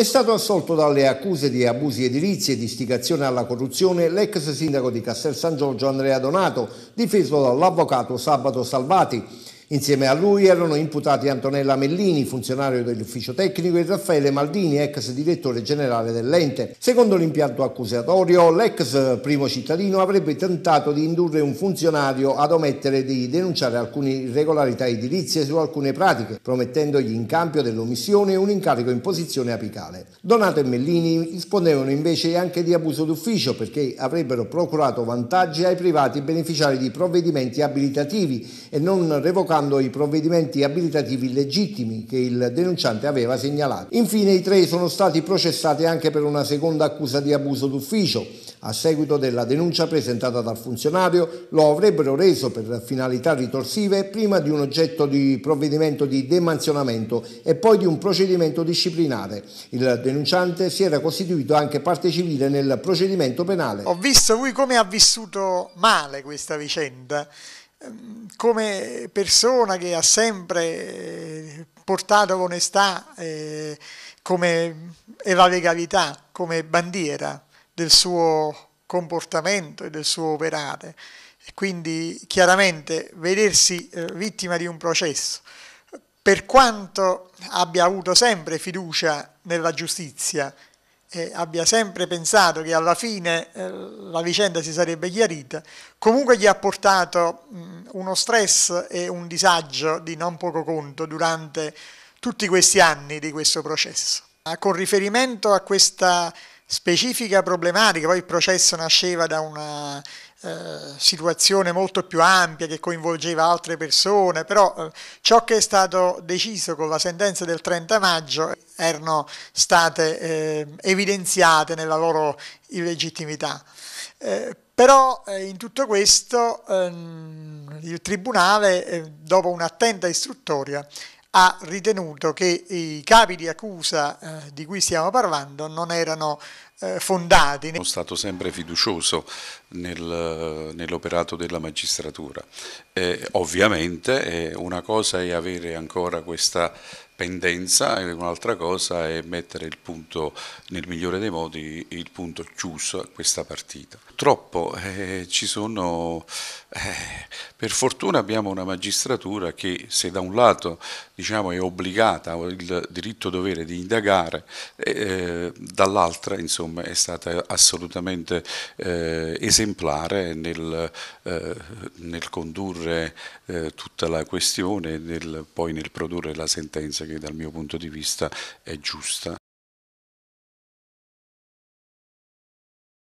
È stato assolto dalle accuse di abusi edilizi e di istigazione alla corruzione l'ex sindaco di Castel San Giorgio Andrea Donato, difeso dall'avvocato Sabato Salvati Insieme a lui erano imputati Antonella Mellini, funzionario dell'ufficio tecnico, e Raffaele Maldini, ex direttore generale dell'ente. Secondo l'impianto accusatorio, l'ex primo cittadino avrebbe tentato di indurre un funzionario ad omettere di denunciare alcune irregolarità edilizie su alcune pratiche, promettendogli in cambio dell'omissione un incarico in posizione apicale. Donato e Mellini rispondevano invece anche di abuso d'ufficio perché avrebbero procurato vantaggi ai privati beneficiari di provvedimenti abilitativi e non revocati rispettando i provvedimenti abilitativi legittimi che il denunciante aveva segnalato. Infine i tre sono stati processati anche per una seconda accusa di abuso d'ufficio. A seguito della denuncia presentata dal funzionario, lo avrebbero reso per finalità ritorsive prima di un oggetto di provvedimento di demanzionamento e poi di un procedimento disciplinare. Il denunciante si era costituito anche parte civile nel procedimento penale. Ho visto lui come ha vissuto male questa vicenda come persona che ha sempre eh, portato l'onestà eh, come, e la legalità come bandiera del suo comportamento e del suo operare. Quindi chiaramente vedersi eh, vittima di un processo, per quanto abbia avuto sempre fiducia nella giustizia eh, abbia sempre pensato che alla fine eh, la vicenda si sarebbe chiarita, comunque gli ha portato mh, uno stress e un disagio di non poco conto durante tutti questi anni di questo processo. Ah, con riferimento a questa specifica problematica, poi il processo nasceva da una eh, situazione molto più ampia che coinvolgeva altre persone, però eh, ciò che è stato deciso con la sentenza del 30 maggio erano state eh, evidenziate nella loro illegittimità. Eh, però eh, in tutto questo ehm, il Tribunale, dopo un'attenta istruttoria, ha ritenuto che i capi di accusa eh, di cui stiamo parlando non erano eh, fondati. Sono stato sempre fiducioso nel, nell'operato della magistratura. Eh, ovviamente eh, una cosa è avere ancora questa pendenza e un'altra cosa è mettere il punto, nel migliore dei modi, il punto chiuso a questa partita. Purtroppo eh, ci sono, eh, per fortuna abbiamo una magistratura che se da un lato diciamo, è obbligata, ha il diritto dovere di indagare, eh, dall'altra insomma, è stata assolutamente eh, esemplare nel, eh, nel condurre eh, tutta la questione e poi nel produrre la sentenza che dal mio punto di vista è giusta